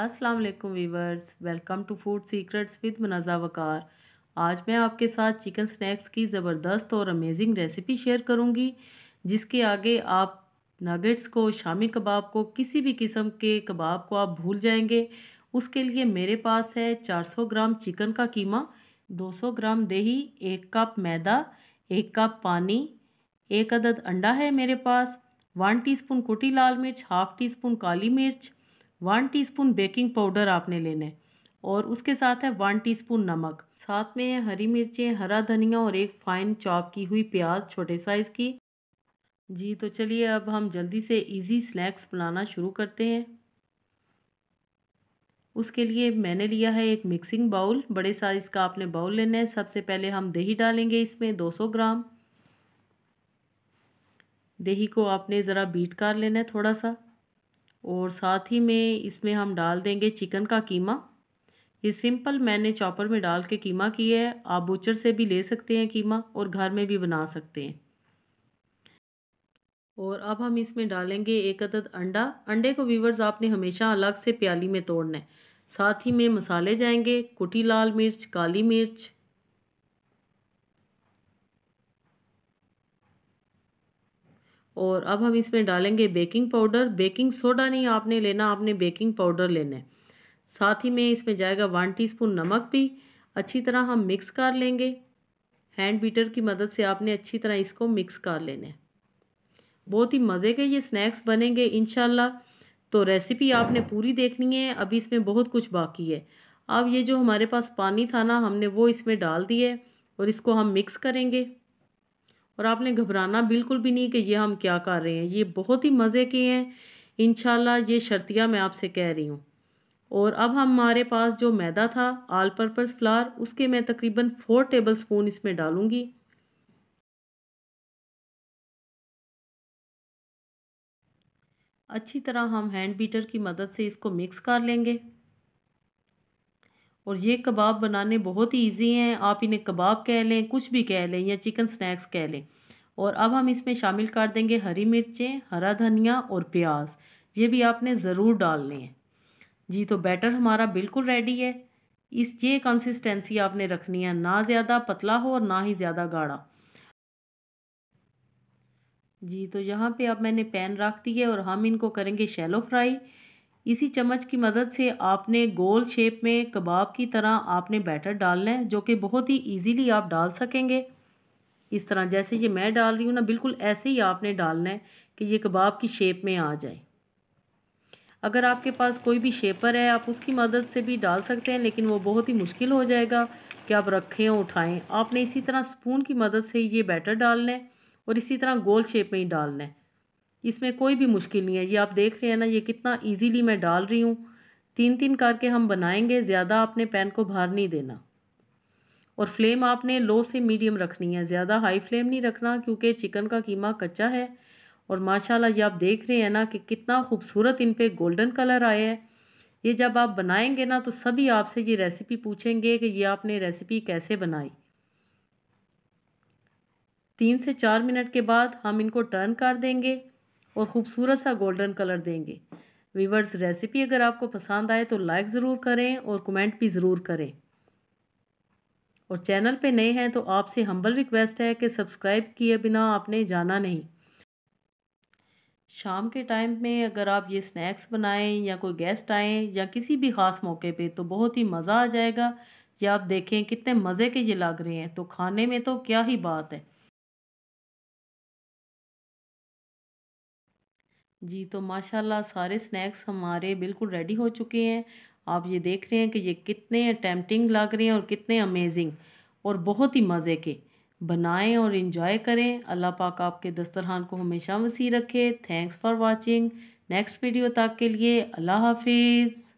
अस्सलाम वालेकुम viewers welcome to food secrets with Manaja Waqar आज मैं आपके साथ चिकन स्नैक्स की ज़बरदस्त और अमेजिंग रेसिपी शेयर करूंगी जिसके आगे आप नगेट्स को शामी कबाब को किसी भी किस्म के कबाब को आप भूल जाएंगे उसके लिए मेरे पास है 400 ग्राम चिकन का कीमा 200 ग्राम दही एक कप मैदा एक कप पानी एक अदद अंडा है मेरे पास वन टी कुटी लाल मिर्च हाफ़ टी स्पून काली मिर्च वन टीस्पून बेकिंग पाउडर आपने लेना है और उसके साथ है वन टीस्पून नमक साथ में है हरी मिर्चें हरा धनिया और एक फाइन चॉप की हुई प्याज छोटे साइज़ की जी तो चलिए अब हम जल्दी से इजी स्नैक्स बनाना शुरू करते हैं उसके लिए मैंने लिया है एक मिक्सिंग बाउल बड़े साइज़ का आपने बाउल लेना है सबसे पहले हम दही डालेंगे इसमें सौ ग्राम दही को आपने ज़रा बीट कर लेना है थोड़ा सा और साथ ही में इसमें हम डाल देंगे चिकन का कीमा ये सिंपल मैंने चॉपर में डाल के कीमा किया है आप बूचर से भी ले सकते हैं कीमा और घर में भी बना सकते हैं और अब हम इसमें डालेंगे एक अदद अंडा अंडे को वीवर्स आपने हमेशा अलग से प्याली में तोड़ना है साथ ही में मसाले जाएंगे कुटी लाल मिर्च काली मिर्च और अब हम इसमें डालेंगे बेकिंग पाउडर बेकिंग सोडा नहीं आपने लेना आपने बेकिंग पाउडर लेना है साथ ही में इसमें जाएगा वन टीस्पून नमक भी अच्छी तरह हम मिक्स कर लेंगे हैंड बीटर की मदद से आपने अच्छी तरह इसको मिक्स कर लेना है बहुत ही मज़े के ये स्नैक्स बनेंगे इन तो रेसिपी आपने पूरी देखनी है अभी इसमें बहुत कुछ बाकी है अब ये जो हमारे पास पानी था ना हमने वो इसमें डाल दिए और इसको हम मिक्स करेंगे और आपने घबराना बिल्कुल भी नहीं कि ये हम क्या कर रहे हैं ये बहुत ही मज़े के हैं इन ये शर्तियाँ मैं आपसे कह रही हूँ और अब हमारे पास जो मैदा था आल पर्पज़ फ्लार उसके मैं तकरीबन फ़ोर टेबल स्पून इसमें डालूँगी अच्छी तरह हम हैंड बीटर की मदद से इसको मिक्स कर लेंगे और ये कबाब बनाने बहुत ही ईजी हैं आप इन्हें कबाब कह लें कुछ भी कह लें या चिकन स्नैक्स कह लें और अब हम इसमें शामिल कर देंगे हरी मिर्चें हरा धनिया और प्याज ये भी आपने ज़रूर डालने हैं जी तो बैटर हमारा बिल्कुल रेडी है इस ये कंसिस्टेंसी आपने रखनी है ना ज़्यादा पतला हो और ना ही ज़्यादा गाढ़ा जी तो यहाँ पे अब मैंने पैन रख दी है और हम इनको करेंगे शैलो फ्राई इसी चम्मच की मदद से आपने गोल शेप में कबाब की तरह आपने बैटर डालना है जो कि बहुत ही इजीली आप डाल सकेंगे इस तरह जैसे ये मैं डाल रही हूँ ना बिल्कुल ऐसे ही आपने डालना है कि ये कबाब की शेप में आ जाए अगर आपके पास कोई भी शेपर है आप उसकी मदद से भी डाल सकते हैं लेकिन वो बहुत ही मुश्किल हो जाएगा कि आप रखें उठाएँ आपने इसी तरह स्पून की मदद से ये बैटर डालना है और इसी तरह गोल शेप में ही डालना है इसमें कोई भी मुश्किल नहीं है ये आप देख रहे हैं ना ये कितना इजीली मैं डाल रही हूँ तीन तीन करके हम बनाएंगे ज़्यादा आपने पैन को बाहर नहीं देना और फ्लेम आपने लो से मीडियम रखनी है ज़्यादा हाई फ्लेम नहीं रखना क्योंकि चिकन का कीमा कच्चा है और माशाला ये आप देख रहे हैं ना कि कितना खूबसूरत इन पर गोल्डन कलर आया है ये जब आप बनाएंगे ना तो सभी आपसे ये रेसिपी पूछेंगे कि ये आपने रेसिपी कैसे बनाई तीन से चार मिनट के बाद हम इनको टर्न कर देंगे और ख़ूबसूरत सा गोल्डन कलर देंगे वीवर्स रेसिपी अगर आपको पसंद आए तो लाइक ज़रूर करें और कमेंट भी ज़रूर करें और चैनल पे नए हैं तो आपसे हम्बल रिक्वेस्ट है कि सब्सक्राइब किए बिना आपने जाना नहीं शाम के टाइम में अगर आप ये स्नैक्स बनाएं या कोई गेस्ट आए या किसी भी ख़ास मौके पे तो बहुत ही मज़ा आ जाएगा या आप देखें कितने मज़े के ये लग रहे हैं तो खाने में तो क्या ही बात है जी तो माशाल्लाह सारे स्नैक्स हमारे बिल्कुल रेडी हो चुके हैं आप ये देख रहे हैं कि ये कितने अटैम्पटिंग लग रहे हैं और कितने अमेजिंग और बहुत ही मज़े के बनाएं और इन्जॉय करें अल्लाह पाक आपके दस्तरखान को हमेशा वसी रखे thanks for watching next video तक के लिए अल्लाह हाफिज़